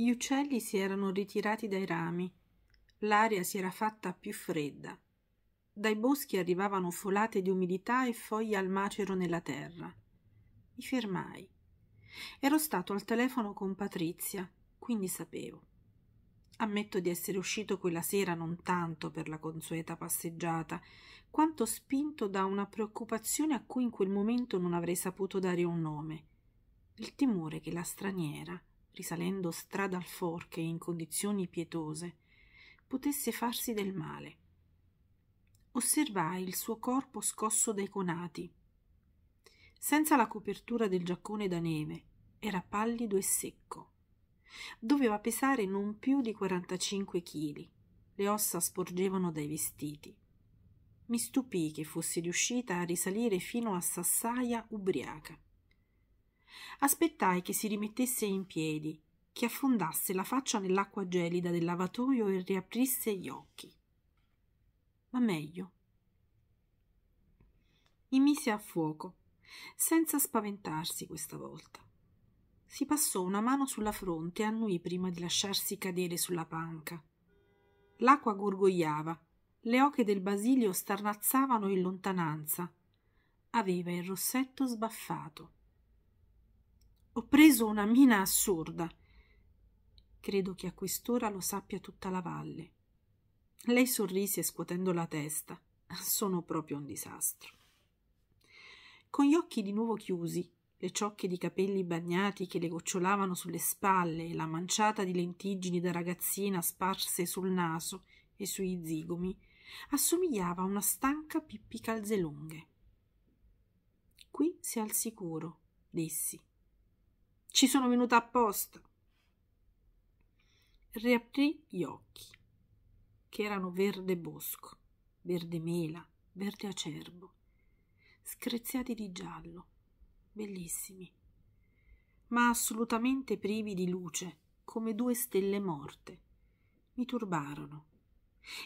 Gli uccelli si erano ritirati dai rami. L'aria si era fatta più fredda. Dai boschi arrivavano folate di umidità e foglie al macero nella terra. Mi fermai. Ero stato al telefono con Patrizia, quindi sapevo. Ammetto di essere uscito quella sera non tanto per la consueta passeggiata, quanto spinto da una preoccupazione a cui in quel momento non avrei saputo dare un nome. Il timore che la straniera risalendo strada al forche in condizioni pietose, potesse farsi del male. Osservai il suo corpo scosso dai conati. Senza la copertura del giaccone da neve, era pallido e secco. Doveva pesare non più di 45 chili. Le ossa sporgevano dai vestiti. Mi stupì che fosse riuscita a risalire fino a Sassaia ubriaca. Aspettai che si rimettesse in piedi, che affondasse la faccia nell'acqua gelida del lavatoio e riaprisse gli occhi. Ma meglio. Mi mise a fuoco, senza spaventarsi questa volta. Si passò una mano sulla fronte e annui prima di lasciarsi cadere sulla panca. L'acqua gorgogliava, le oche del basilio starnazzavano in lontananza. Aveva il rossetto sbaffato. Ho preso una mina assurda. Credo che a quest'ora lo sappia tutta la valle. Lei sorrise scuotendo la testa. Sono proprio un disastro. Con gli occhi di nuovo chiusi, le ciocche di capelli bagnati che le gocciolavano sulle spalle e la manciata di lentiggini da ragazzina sparse sul naso e sui zigomi, assomigliava a una stanca pippi calzelunghe. Qui si è al sicuro, dissi, ci sono venuta apposta. Riaprì gli occhi, che erano verde bosco, verde mela, verde acerbo, screziati di giallo, bellissimi, ma assolutamente privi di luce, come due stelle morte. Mi turbarono.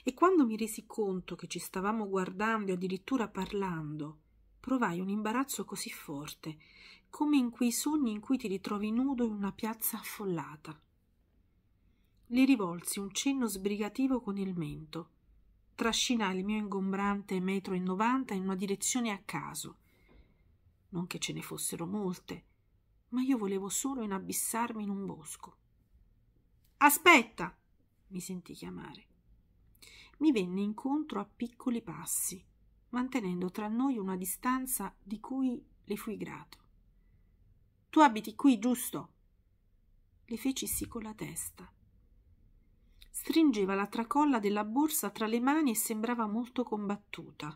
E quando mi resi conto che ci stavamo guardando e addirittura parlando, provai un imbarazzo così forte come in quei sogni in cui ti ritrovi nudo in una piazza affollata. Le rivolsi un cenno sbrigativo con il mento. Trascinai il mio ingombrante metro e novanta in una direzione a caso. Non che ce ne fossero molte, ma io volevo solo inabissarmi in un bosco. Aspetta! mi sentì chiamare. Mi venne incontro a piccoli passi, mantenendo tra noi una distanza di cui le fui grato. Tu abiti qui, giusto? Le feci sì con la testa. Stringeva la tracolla della borsa tra le mani e sembrava molto combattuta.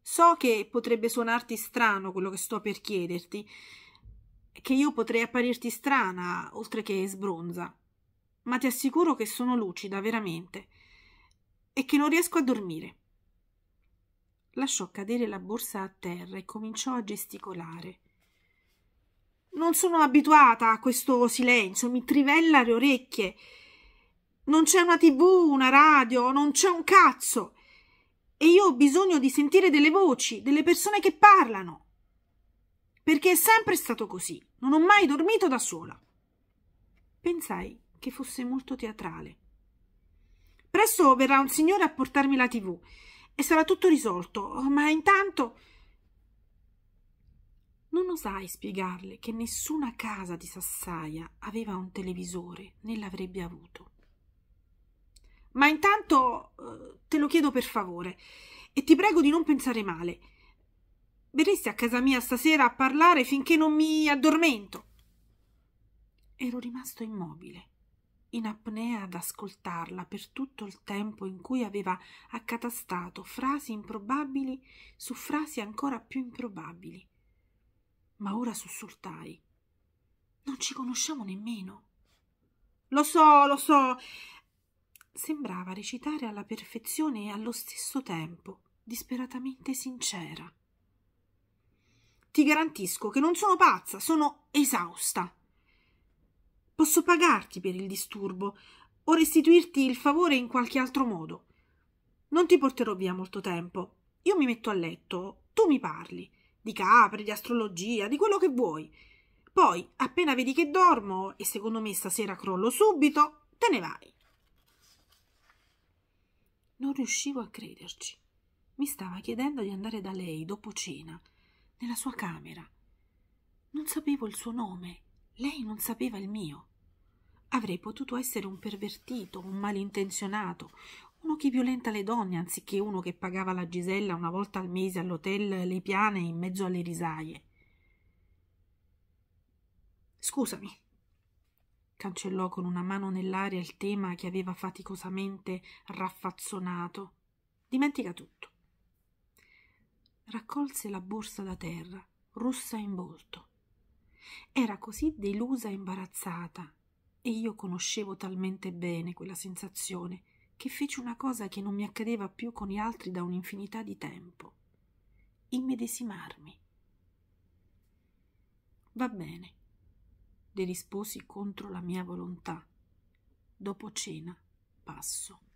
So che potrebbe suonarti strano quello che sto per chiederti, che io potrei apparirti strana, oltre che sbronza, ma ti assicuro che sono lucida, veramente, e che non riesco a dormire. Lasciò cadere la borsa a terra e cominciò a gesticolare. Non sono abituata a questo silenzio, mi trivella le orecchie. Non c'è una tv, una radio, non c'è un cazzo. E io ho bisogno di sentire delle voci, delle persone che parlano. Perché è sempre stato così. Non ho mai dormito da sola. Pensai che fosse molto teatrale. Presto verrà un signore a portarmi la tv e sarà tutto risolto, ma intanto non osai spiegarle che nessuna casa di Sassaia aveva un televisore né l'avrebbe avuto. Ma intanto eh, te lo chiedo per favore e ti prego di non pensare male. Verresti a casa mia stasera a parlare finché non mi addormento. Ero rimasto immobile, in apnea ad ascoltarla per tutto il tempo in cui aveva accatastato frasi improbabili su frasi ancora più improbabili ma ora sussultai. Non ci conosciamo nemmeno. Lo so, lo so. Sembrava recitare alla perfezione e allo stesso tempo, disperatamente sincera. Ti garantisco che non sono pazza, sono esausta. Posso pagarti per il disturbo o restituirti il favore in qualche altro modo. Non ti porterò via molto tempo. Io mi metto a letto, tu mi parli di capre, di astrologia, di quello che vuoi. Poi, appena vedi che dormo, e secondo me stasera crollo subito, te ne vai. Non riuscivo a crederci. Mi stava chiedendo di andare da lei dopo cena, nella sua camera. Non sapevo il suo nome, lei non sapeva il mio. Avrei potuto essere un pervertito, un malintenzionato, uno che violenta le donne anziché uno che pagava la Gisella una volta al mese all'hotel Le Piane in mezzo alle risaie. Scusami, cancellò con una mano nell'aria il tema che aveva faticosamente raffazzonato. Dimentica tutto. Raccolse la borsa da terra, rossa in volto. Era così delusa e imbarazzata, e io conoscevo talmente bene quella sensazione che feci una cosa che non mi accadeva più con gli altri da un'infinità di tempo immedesimarmi. Va bene, le risposi contro la mia volontà. Dopo cena passo.